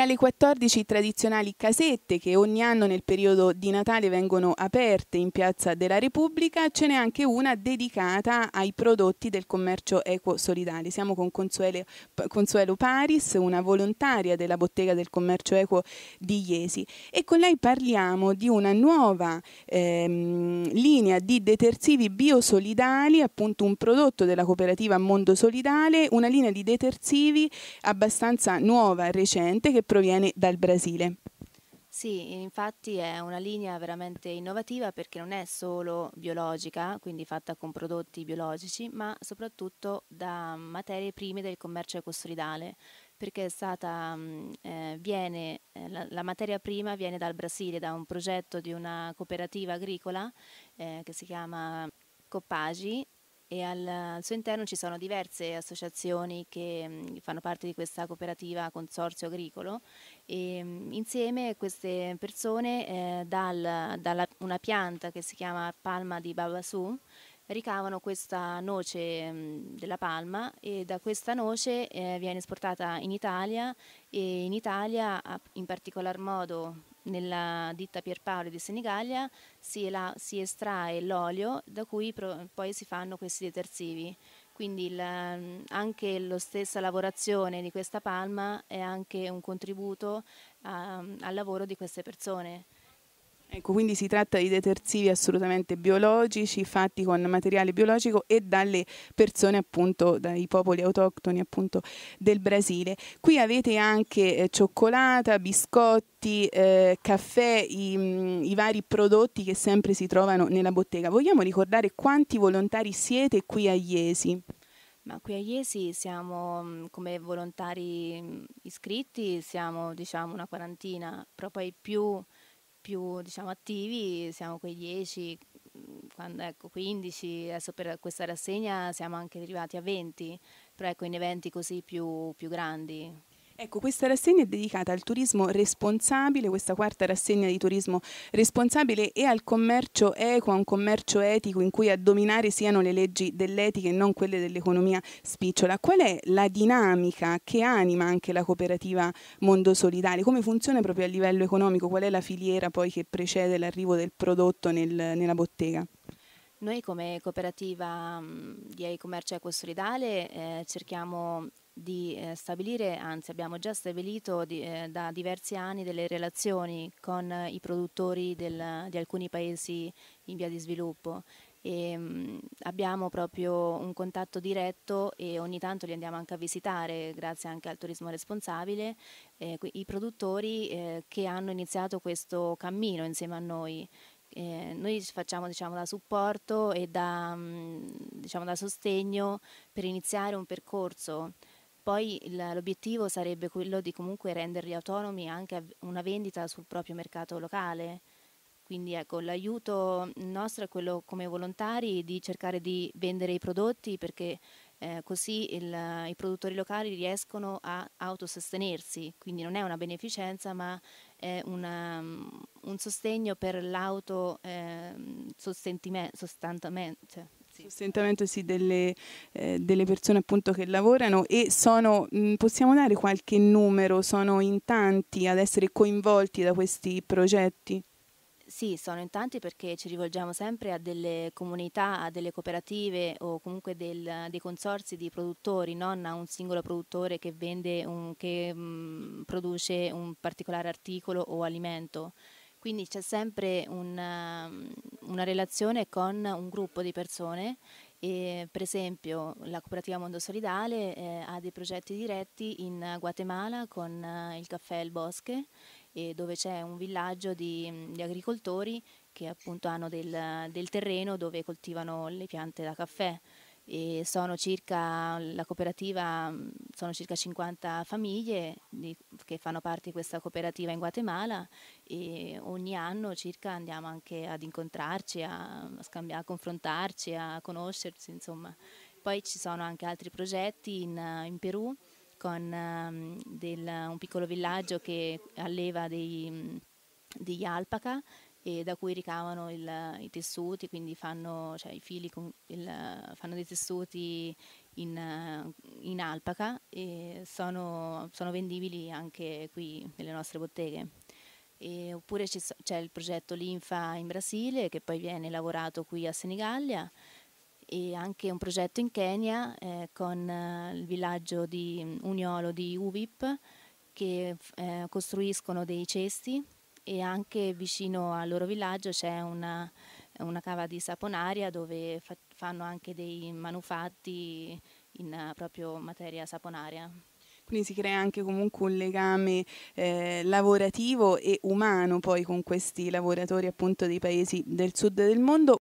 Tra le 14 tradizionali casette che ogni anno nel periodo di Natale vengono aperte in Piazza della Repubblica, ce n'è anche una dedicata ai prodotti del commercio eco-solidale. Siamo con Consuelo, Consuelo Paris, una volontaria della bottega del commercio eco di Iesi e con lei parliamo di una nuova ehm, linea di detersivi biosolidali, appunto un prodotto della cooperativa Mondo Solidale, una linea di detersivi abbastanza nuova, recente, che proviene dal Brasile. Sì, infatti è una linea veramente innovativa perché non è solo biologica, quindi fatta con prodotti biologici, ma soprattutto da materie prime del commercio ecosolidale, perché è stata, mm, eh, viene, eh, la, la, materia prima viene dal Brasile, da un progetto di una cooperativa agricola eh, che si chiama Coppagi e al, al, suo interno ci sono diverse associazioni che mh, mhmm, fanno parte di questa cooperativa Consorzio Agricolo e mh, mhmm, insieme queste persone eh, dal, dalla una pianta che si chiama palma di Babasù ricavano questa noce mh, mhmm, della palma e da questa noce eh, viene esportata in Italia e in Italia in particolar modo nella ditta Pierpaoli di Senigallia si, la, si estrae l'olio da cui pro, poi si fanno questi detersivi. Quindi il, mm, anche la stessa lavorazione di questa palma è anche un contributo a, mm, al lavoro di queste persone. Ecco, quindi si tratta di detersivi assolutamente biologici, fatti con materiale biologico e dalle persone appunto, dai popoli autoctoni appunto del Brasile. Qui avete anche eh, cioccolata, biscotti, eh, caffè, i, mh, mm, i, vari prodotti che sempre si trovano nella bottega. Vogliamo ricordare quanti volontari siete qui a Iesi? Ma qui a Iesi siamo mm, come volontari mm, iscritti, siamo diciamo una quarantina, proprio poi più più diciamo, attivi siamo quei 10, mm, quando, ecco, 15, adesso per questa rassegna siamo anche arrivati a 20, però ecco in eventi così più, più grandi. Ecco, questa rassegna è dedicata al turismo responsabile, questa quarta rassegna di turismo responsabile e al commercio equo, a un commercio etico in cui a dominare siano le leggi dell'etica e non quelle dell'economia spicciola. Qual è la dinamica che anima anche la cooperativa Mondo Solidale? Come funziona proprio a livello economico? Qual è la filiera poi che precede l'arrivo del prodotto nel, nella bottega? Noi come cooperativa di e-commercio equo solidale eh, cerchiamo di eh, stabilire, anzi abbiamo già stabilito di, eh, da diversi anni delle relazioni con eh, i produttori del, di alcuni paesi in via di sviluppo. E, mh, mm, abbiamo proprio un contatto diretto e ogni tanto li andiamo anche a visitare, grazie anche al turismo responsabile, eh, i produttori eh, che hanno iniziato questo cammino insieme a noi. Eh, noi facciamo diciamo, da supporto e da, mm, diciamo, da, sostegno per iniziare un percorso poi l'obiettivo sarebbe quello di comunque renderli autonomi anche una vendita sul proprio mercato locale. Quindi ecco, l'aiuto nostro è quello come volontari di cercare di vendere i prodotti perché eh, così il, i produttori locali riescono a autosostenersi, quindi non è una beneficenza ma è una, un sostegno per l'autosostentamento. Ehm, cioè eh, Sostentamento sì, delle, eh, delle, persone appunto che lavorano e sono, mm, possiamo dare qualche numero, sono in tanti ad essere coinvolti da questi progetti? Sì, sono in tanti perché ci rivolgiamo sempre a delle comunità, a delle cooperative o comunque del, dei consorsi di produttori, non a un singolo produttore che, un, che mh, mm, produce un particolare articolo o alimento. Quindi c'è sempre una, ehm, una relazione con un gruppo di persone e per esempio la cooperativa Mondo Solidale eh, ha dei progetti diretti in Guatemala con eh, il caffè El Bosque eh, dove c'è un villaggio di, di, agricoltori che appunto hanno del, del terreno dove coltivano le piante da caffè e sono circa, la cooperativa, mm, sono circa 50 famiglie di, che fanno parte di questa cooperativa in Guatemala e ogni anno circa andiamo anche ad incontrarci, a, a, a confrontarci, a conoscerci, insomma. Poi ci sono anche altri progetti in, in Perù con um, del, un piccolo villaggio che alleva dei, mm, degli alpaca e da cui ricavano il, i tessuti, quindi fanno cioè, i fili, con il, fanno dei tessuti in, in alpaca e sono, sono, vendibili anche qui nelle nostre botteghe. E, oppure c'è il progetto Linfa in Brasile che poi viene lavorato qui a Senigallia e anche un progetto in Kenya eh, con eh, il villaggio di mm, Uniolo di Uvip che eh, costruiscono dei cesti e anche vicino al loro villaggio c'è una, una cava di saponaria dove fa, fanno anche dei manufatti in proprio materia saponaria quindi si crea anche comunque un legame eh, lavorativo e umano poi con questi lavoratori appunto dei paesi del sud del mondo.